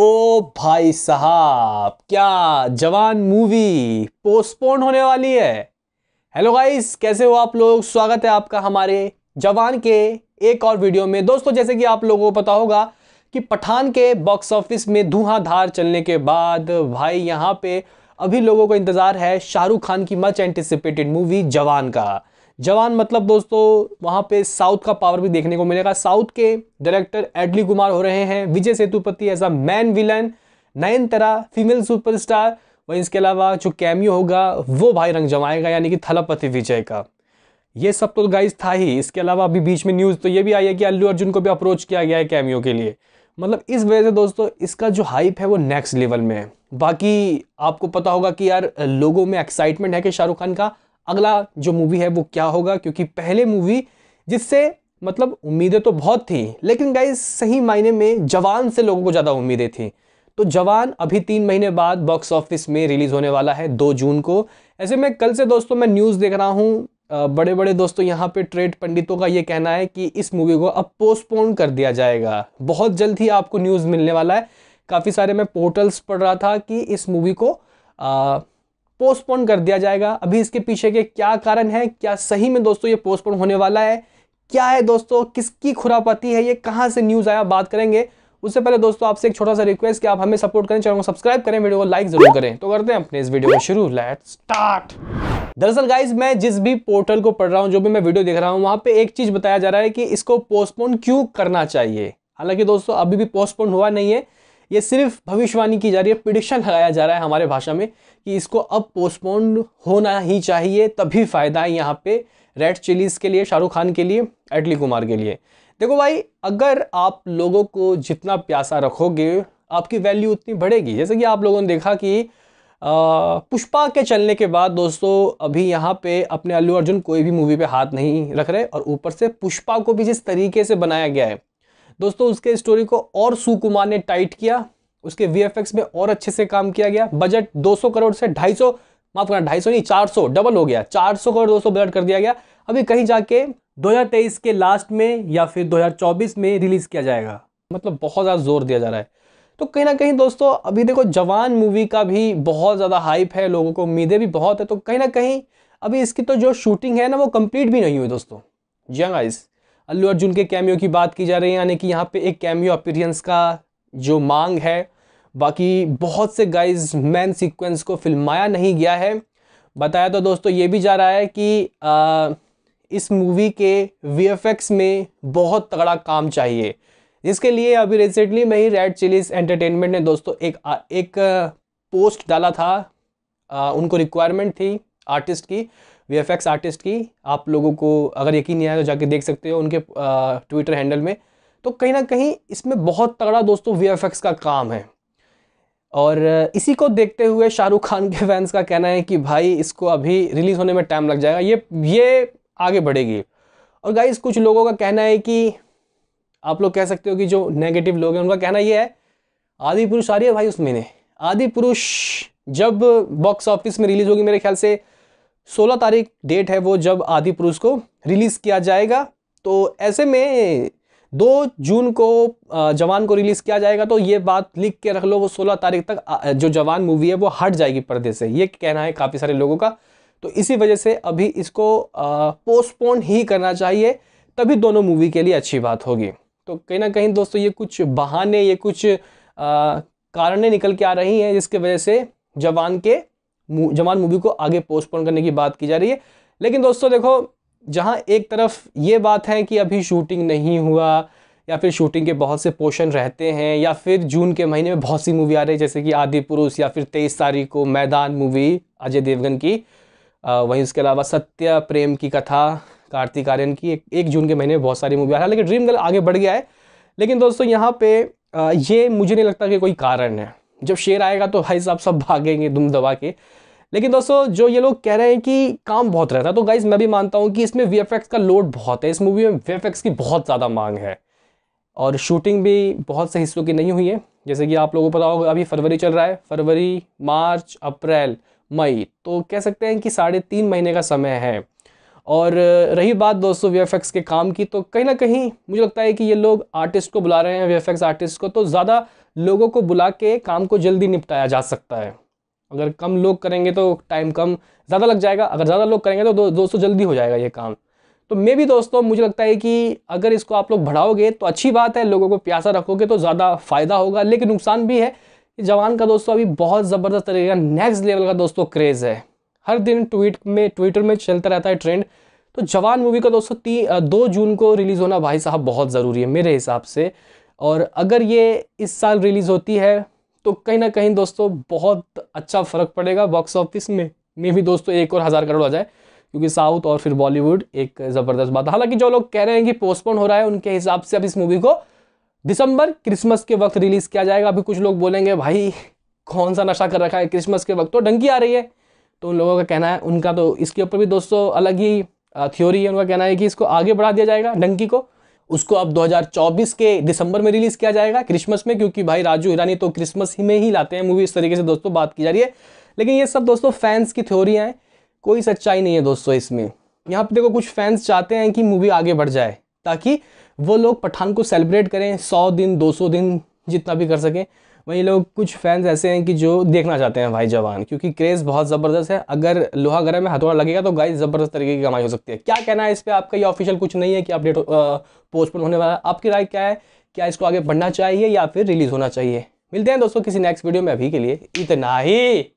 ओ भाई साहब क्या जवान मूवी पोस्टपोन होने वाली है हेलो गाइस कैसे हो आप लोग स्वागत है आपका हमारे जवान के एक और वीडियो में दोस्तों जैसे कि आप लोगों को पता होगा कि पठान के बॉक्स ऑफिस में धुआंधार चलने के बाद भाई यहाँ पे अभी लोगों को इंतज़ार है शाहरुख खान की मच एंटिसिपेटेड मूवी जवान का जवान मतलब दोस्तों वहाँ पे साउथ का पावर भी देखने को मिलेगा साउथ के डायरेक्टर एडली कुमार हो रहे हैं Vijay Sethupathi as a man villain तरा फीमेल सुपरस्टार वहीं इसके अलावा जो कैमियो होगा वो भाई रंग जमाएगा यानी कि थलापति विजय का ये सब तो गाइज था ही इसके अलावा अभी बीच में न्यूज़ तो ये भी आई है कि अल्लू अर्जुन को भी अप्रोच किया गया है कैमियो के लिए मतलब इस वजह से दोस्तों इसका जो हाइप है वो नेक्स्ट लेवल में है बाकी आपको पता होगा कि यार लोगों में एक्साइटमेंट है कि शाहरुख खान का अगला जो मूवी है वो क्या होगा क्योंकि पहले मूवी जिससे मतलब उम्मीदें तो बहुत थी लेकिन गाइज सही मायने में जवान से लोगों को ज़्यादा उम्मीदें थी तो जवान अभी तीन महीने बाद बॉक्स ऑफिस में रिलीज़ होने वाला है दो जून को ऐसे में कल से दोस्तों मैं न्यूज़ देख रहा हूँ बड़े बड़े दोस्तों यहाँ पे ट्रेड पंडितों का ये कहना है कि इस मूवी को अब पोस्टपोन कर दिया जाएगा बहुत जल्द ही आपको न्यूज़ मिलने वाला है काफ़ी सारे मैं पोर्टल्स पढ़ रहा था कि इस मूवी को आ, पोस्टपोन कर दिया जाएगा अभी इसके पीछे के क्या कारण है क्या सही में दोस्तों ये पोस्टपोन होने वाला है क्या है दोस्तों किसकी खुरापति है ये कहाँ से न्यूज़ आया बात करेंगे उससे पहले दोस्तों आपसे एक छोटा सा रिक्वेस्ट कि आप हमें सपोर्ट करें चैनल को सब्सक्राइब करें वीडियो को लाइक जरूर करें तो करते हैं अपने इस वीडियो को शुरू लेट स्टार्ट दरअसल गाइज मैं जिस भी पोर्टल को पढ़ रहा हूँ जो भी मैं वीडियो देख रहा हूँ वहाँ पे एक चीज़ बताया जा रहा है कि इसको पोस्टपोन क्यों करना चाहिए हालांकि दोस्तों अभी भी पोस्टपोन हुआ नहीं है ये सिर्फ भविष्यवाणी की जा रही है प्रिडिक्शन लगाया जा रहा है हमारे भाषा में कि इसको अब पोस्टपोन होना ही चाहिए तभी फ़ायदा है यहाँ पे रेड चिलीज़ के लिए शाहरुख खान के लिए एटली कुमार के लिए देखो भाई अगर आप लोगों को जितना प्यासा रखोगे आपकी वैल्यू उतनी बढ़ेगी जैसे कि आप लोगों ने देखा कि पुष्पा के चलने के बाद दोस्तों अभी यहाँ पे अपने अल्लू अर्जुन कोई भी मूवी पे हाथ नहीं रख रहे और ऊपर से पुष्पा को भी जिस तरीके से बनाया गया है दोस्तों उसके स्टोरी को और सुकुमार ने टाइट किया उसके वी में और अच्छे से काम किया गया बजट 200 करोड़ से 250 माफ करना ढाई नहीं 400 डबल हो गया 400 करोड़ 200 बजट कर दिया गया अभी कहीं जाके 2023 के लास्ट में या फिर 2024 में रिलीज़ किया जाएगा मतलब बहुत ज़्यादा जोर दिया जा रहा है तो कहीं ना कहीं दोस्तों अभी देखो जवान मूवी का भी बहुत ज़्यादा हाइप है लोगों को उम्मीदें भी बहुत है तो कहीं ना कहीं अभी इसकी तो जो शूटिंग है ना वो कंप्लीट भी नहीं हुई दोस्तों जी हाँ अल्लू अर्जुन के कैमियो की बात की जा रही है यानी कि यहाँ पे एक कैमियो अपीरियंस का जो मांग है बाकी बहुत से गाइज मैन सीक्वेंस को फिल्माया नहीं गया है बताया तो दोस्तों ये भी जा रहा है कि आ, इस मूवी के वी में बहुत तगड़ा काम चाहिए जिसके लिए अभी रिसेंटली में ही रेड चिलीज एंटरटेनमेंट ने दोस्तों एक एक पोस्ट डाला था आ, उनको रिक्वायरमेंट थी आर्टिस्ट की वी आर्टिस्ट की आप लोगों को अगर यकीन नहीं आया तो जाके देख सकते हो उनके ट्विटर हैंडल में तो कहीं ना कहीं इसमें बहुत तगड़ा दोस्तों वी का काम है और इसी को देखते हुए शाहरुख खान के फैंस का कहना है कि भाई इसको अभी रिलीज़ होने में टाइम लग जाएगा ये ये आगे बढ़ेगी और गाइस कुछ लोगों का कहना है कि आप लोग कह सकते हो कि जो नेगेटिव लोग हैं उनका कहना ये है आदि पुरुष आ रही है भाई उसमें आदि पुरुष जब बॉक्स ऑफिस में रिलीज़ होगी मेरे ख्याल से सोलह तारीख डेट है वो जब आदि पुरुष को रिलीज़ किया जाएगा तो ऐसे में दो जून को जवान को रिलीज़ किया जाएगा तो ये बात लिख के रख लो वो सोलह तारीख तक जो जवान मूवी है वो हट जाएगी पर्दे से ये कहना है काफ़ी सारे लोगों का तो इसी वजह से अभी इसको पोस्टपोन ही करना चाहिए तभी दोनों मूवी के लिए अच्छी बात होगी तो कहीं ना कहीं दोस्तों ये कुछ बहाने ये कुछ कारणें निकल के आ रही हैं जिसके वजह से जवान के जमान मूवी को आगे पोस्टपोन करने की बात की जा रही है लेकिन दोस्तों देखो जहाँ एक तरफ ये बात है कि अभी शूटिंग नहीं हुआ या फिर शूटिंग के बहुत से पोर्शन रहते हैं या फिर जून के महीने में बहुत सी मूवी आ रही है जैसे कि आदि पुरुष या फिर तेईस तारीख को मैदान मूवी अजय देवगन की वहीं उसके अलावा सत्य प्रेम की कथा कार्तिक आर्यन की एक, एक जून के महीने में बहुत सारी मूवी आ रहा है लेकिन ड्रीम गर्ल आगे बढ़ गया है लेकिन दोस्तों यहाँ पे ये मुझे नहीं लगता कि कोई कारण है जब शेर आएगा तो भाई साहब सब भागेंगे दुम दबा के लेकिन दोस्तों जो ये लोग कह रहे हैं कि काम बहुत रहता है तो गाइज मैं भी मानता हूँ कि इसमें वी का लोड बहुत है इस मूवी में वी की बहुत ज़्यादा मांग है और शूटिंग भी बहुत से हिस्सों की नहीं हुई है जैसे कि आप लोगों को पता होगा अभी फरवरी चल रहा है फरवरी मार्च अप्रैल मई तो कह सकते हैं कि साढ़े तीन महीने का समय है और रही बात दोस्तों वी के काम की तो कहीं ना कहीं मुझे लगता है कि ये लोग आर्टिस्ट को बुला रहे हैं वी आर्टिस्ट को तो ज़्यादा लोगों को बुला के काम को जल्दी निपटाया जा सकता है अगर कम लोग करेंगे तो टाइम कम ज़्यादा लग जाएगा अगर ज़्यादा लोग करेंगे तो दो, दोस्तों जल्दी हो जाएगा ये काम तो मे भी दोस्तों मुझे लगता है कि अगर इसको आप लोग बढ़ाओगे तो अच्छी बात है लोगों को प्यासा रखोगे तो ज़्यादा फ़ायदा होगा लेकिन नुकसान भी है जवान का दोस्तों अभी बहुत ज़बरदस्त तरीके का नेक्स्ट लेवल का दोस्तों क्रेज़ है हर दिन ट्वीट में ट्विटर में चलता रहता है ट्रेंड तो जवान मूवी का दोस्तों ती दो जून को रिलीज़ होना भाई साहब बहुत ज़रूरी है मेरे हिसाब से और अगर ये इस साल रिलीज़ होती है तो कहीं ना कहीं दोस्तों बहुत अच्छा फ़र्क पड़ेगा बॉक्स ऑफिस में मे भी दोस्तों एक और हज़ार करोड़ आ जाए क्योंकि साउथ और फिर बॉलीवुड एक ज़बरदस्त बात हालांकि जो लोग कह रहे हैं कि पोस्टपोन हो रहा है उनके हिसाब से अब इस मूवी को दिसंबर क्रिसमस के वक्त रिलीज़ किया जाएगा अभी कुछ लोग बोलेंगे भाई कौन सा नशा कर रखा है क्रिसमस के वक्त तो डंकी आ रही है तो उन लोगों का कहना है उनका तो इसके ऊपर भी दोस्तों अलग ही थ्योरी है उनका कहना है कि इसको आगे बढ़ा दिया जाएगा डंकी को उसको अब 2024 के दिसंबर में रिलीज किया जाएगा क्रिसमस में क्योंकि भाई राजू हिरानी तो क्रिसमस ही में ही लाते हैं मूवी इस तरीके से दोस्तों बात की जा रही है लेकिन ये सब दोस्तों फैंस की थ्योरियाँ हैं कोई सच्चाई नहीं है दोस्तों इसमें यहाँ पे देखो कुछ फैंस चाहते हैं कि मूवी आगे बढ़ जाए ताकि वो लोग पठान को सेलिब्रेट करें सौ दिन दो दिन जितना भी कर सकें वही लोग कुछ फैंस ऐसे हैं कि जो देखना चाहते हैं भाई जवान क्योंकि क्रेज़ बहुत ज़बरदस्त है अगर लोहा गरम में हथौड़ा लगेगा तो गाइस ज़बरदस्त तरीके की कमाई हो सकती है क्या कहना है इस पर आपका ये ऑफिशियल कुछ नहीं है कि अपडेट पोस्टपोन होने वाला आपकी राय क्या है क्या इसको आगे बढ़ना चाहिए या फिर रिलीज़ होना चाहिए मिलते हैं दोस्तों किसी नेक्स्ट वीडियो में अभी के लिए इतना ही